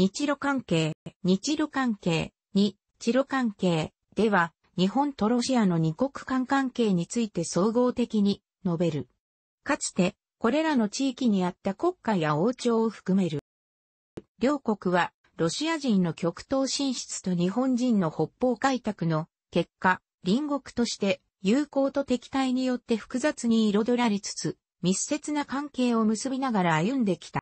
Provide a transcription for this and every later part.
日露関係、日露関係、日露関係では、日本とロシアの二国間関係について総合的に述べる。かつて、これらの地域にあった国家や王朝を含める。両国は、ロシア人の極東進出と日本人の北方開拓の結果、隣国として友好と敵対によって複雑に彩られつつ、密接な関係を結びながら歩んできた。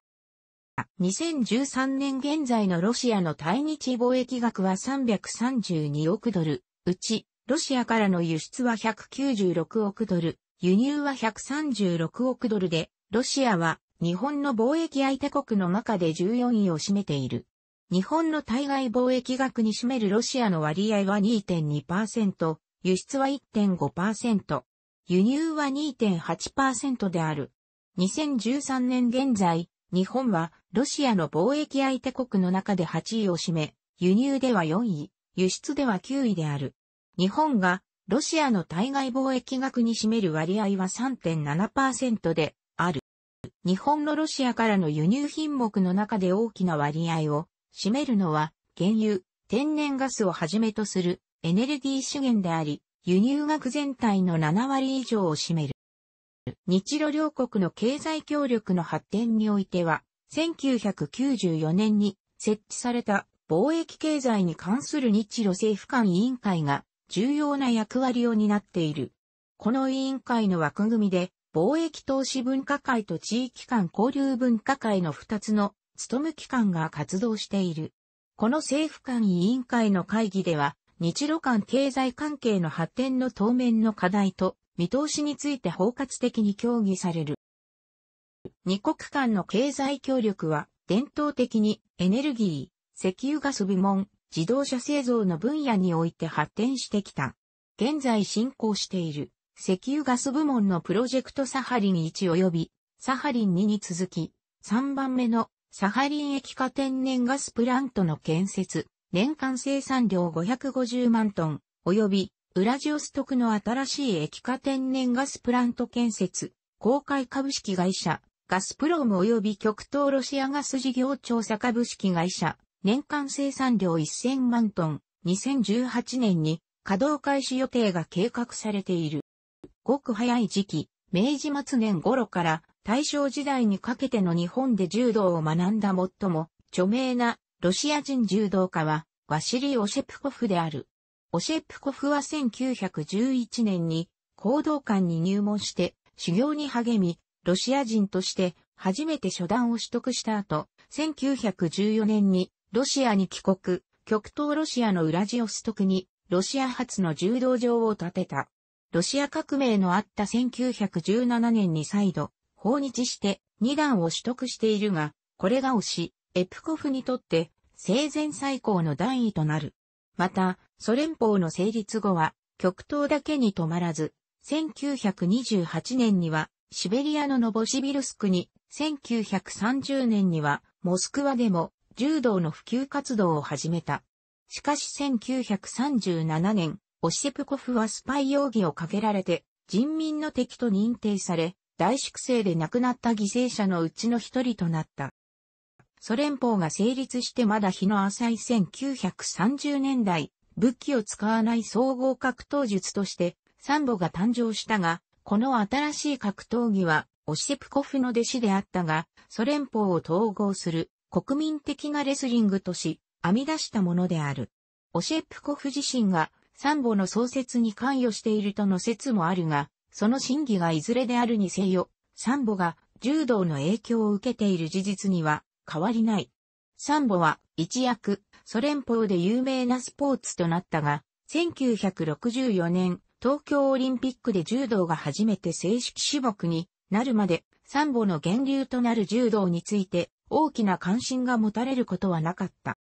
2013年現在のロシアの対日貿易額は332億ドル、うち、ロシアからの輸出は196億ドル、輸入は136億ドルで、ロシアは日本の貿易相手国の中で14位を占めている。日本の対外貿易額に占めるロシアの割合は2.2%、輸出は1.5%、輸入は2.8%である。2013年現在、日本はロシアの貿易相手国の中で8位を占め、輸入では4位、輸出では9位である。日本がロシアの対外貿易額に占める割合は3.7%である。日本のロシアからの輸入品目の中で大きな割合を占めるのは原油、天然ガスをはじめとするエネルギー資源であり、輸入額全体の7割以上を占める。日露両国の経済協力の発展においては、1994年に設置された貿易経済に関する日露政府間委員会が重要な役割を担っている。この委員会の枠組みで、貿易投資分科会と地域間交流分科会の2つの務務機関が活動している。この政府間委員会の会議では、日露間経済関係の発展の当面の課題と見通しについて包括的に協議される。二国間の経済協力は、伝統的にエネルギー、石油ガス部門、自動車製造の分野において発展してきた。現在進行している石油ガス部門のプロジェクトサハリン1及びサハリン2に続き3番目のサハリン液化天然ガスプラントの建設年間生産量550万トン及びウラジオストクの新しい液化天然ガスプラント建設、公開株式会社、ガスプローム及び極東ロシアガス事業調査株式会社、年間生産量1000万トン、2018年に稼働開始予定が計画されている。ごく早い時期、明治末年頃から大正時代にかけての日本で柔道を学んだ最も著名なロシア人柔道家はワシリー・オシェプコフである。オシェプコフは1911年に行動館に入門して修行に励み、ロシア人として初めて初段を取得した後、1914年にロシアに帰国、極東ロシアのウラジオストクにロシア初の柔道場を建てた。ロシア革命のあった1917年に再度、訪日して2段を取得しているが、これが推し、エプコフにとって生前最高の段位となる。また、ソ連邦の成立後は、極東だけに止まらず、1928年には、シベリアのノボシビルスクに、1930年には、モスクワでも、柔道の普及活動を始めた。しかし1937年、オシェプコフはスパイ容疑をかけられて、人民の敵と認定され、大粛清で亡くなった犠牲者のうちの一人となった。ソ連邦が成立してまだ日の浅い1930年代、武器を使わない総合格闘術として、サンボが誕生したが、この新しい格闘技は、オシェプコフの弟子であったが、ソ連邦を統合する国民的なレスリングとし、編み出したものである。オシェプコフ自身がサンボの創設に関与しているとの説もあるが、その真偽がいずれであるにせよ、サンボが柔道の影響を受けている事実には変わりない。サンボは一躍ソ連邦で有名なスポーツとなったが、1964年東京オリンピックで柔道が初めて正式種目になるまで、サンボの源流となる柔道について大きな関心が持たれることはなかった。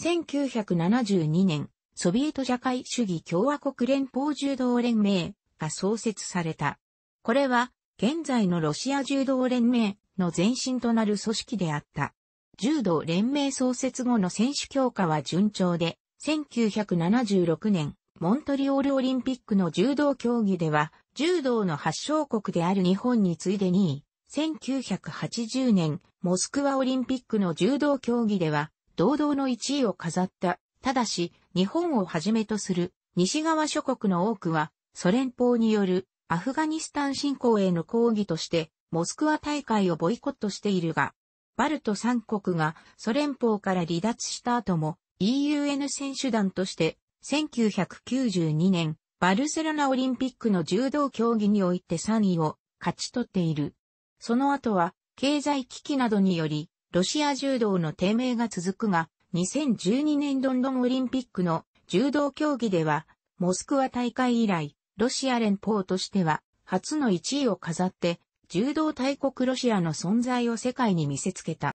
1972年、ソビエト社会主義共和国連邦柔道連盟が創設された。これは現在のロシア柔道連盟の前身となる組織であった。柔道連盟創設後の選手強化は順調で、1976年、モントリオールオリンピックの柔道競技では、柔道の発祥国である日本に次いで2位、1980年、モスクワオリンピックの柔道競技では、堂々の1位を飾った。ただし、日本をはじめとする西側諸国の多くは、ソ連邦によるアフガニスタン侵攻への抗議として、モスクワ大会をボイコットしているが、バルト3国がソ連邦から離脱した後も EUN 選手団として1992年バルセロナオリンピックの柔道競技において3位を勝ち取っている。その後は経済危機などによりロシア柔道の低迷が続くが2012年ロンドンオリンピックの柔道競技ではモスクワ大会以来ロシア連邦としては初の1位を飾って柔道大国ロシアの存在を世界に見せつけた。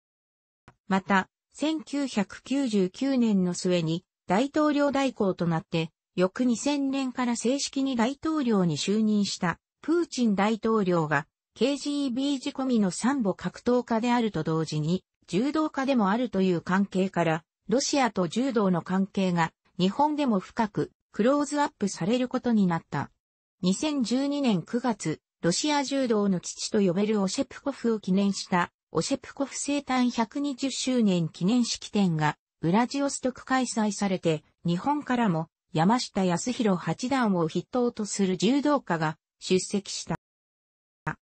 また、1999年の末に大統領代行となって、翌2000年から正式に大統領に就任したプーチン大統領が KGB 仕込みの三母格闘家であると同時に柔道家でもあるという関係からロシアと柔道の関係が日本でも深くクローズアップされることになった。2012年9月、ロシア柔道の父と呼べるオシェプコフを記念した、オシェプコフ生誕120周年記念式典が、ウラジオストク開催されて、日本からも、山下康弘八段を筆頭とする柔道家が出席した。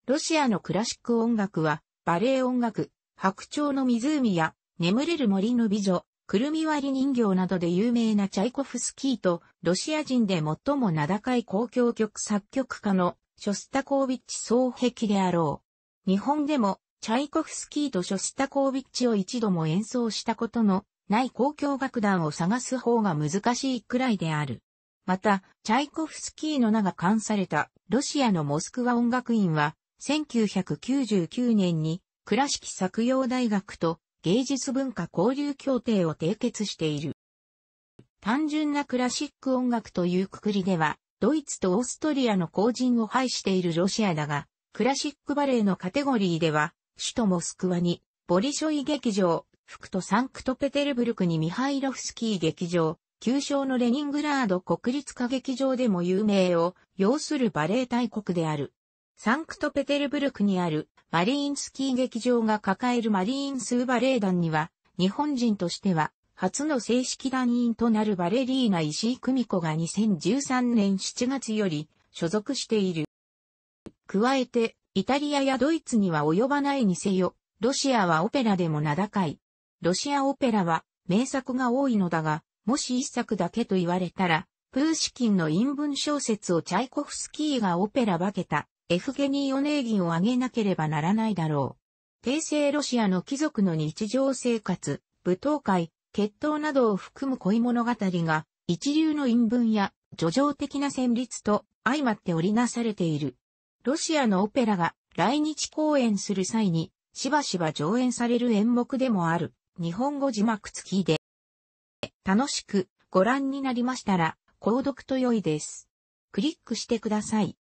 ロシアのクラシック音楽は、バレエ音楽、白鳥の湖や、眠れる森の美女、くるみ割り人形などで有名なチャイコフスキーと、ロシア人で最も名高い公共曲作曲家のショスタコービッチ双壁であろう。日本でも、チャイコフスキーとショスタコービッチを一度も演奏したことのない公共楽団を探す方が難しいくらいである。また、チャイコフスキーの名が冠されたロシアのモスクワ音楽院は、1999年に倉敷作業大学と芸術文化交流協定を締結している。単純なクラシック音楽というくくりではドイツとオーストリアの後陣を排しているロシアだが、クラシックバレエのカテゴリーでは、首都モスクワに、ボリショイ劇場、福とサンクトペテルブルクにミハイロフスキー劇場、旧称のレニングラード国立歌劇場でも有名を要するバレエ大国である。サンクトペテルブルクにあるマリーンスキー劇場が抱えるマリーンスーバレエ団には、日本人としては初の正式団員となるバレリーナ石井久美子が2013年7月より所属している。加えて、イタリアやドイツには及ばないにせよ、ロシアはオペラでも名高い。ロシアオペラは名作が多いのだが、もし一作だけと言われたら、プーシキンの陰文小説をチャイコフスキーがオペラ化けた、エフゲニー・オネーギンを挙げなければならないだろう。帝政ロシアの貴族の日常生活、舞踏会、決闘などを含む恋物語が、一流の陰文や、叙情的な旋律と相まって織りなされている。ロシアのオペラが来日公演する際に、しばしば上演される演目でもある、日本語字幕付きで、楽しくご覧になりましたら、購読と良いです。クリックしてください。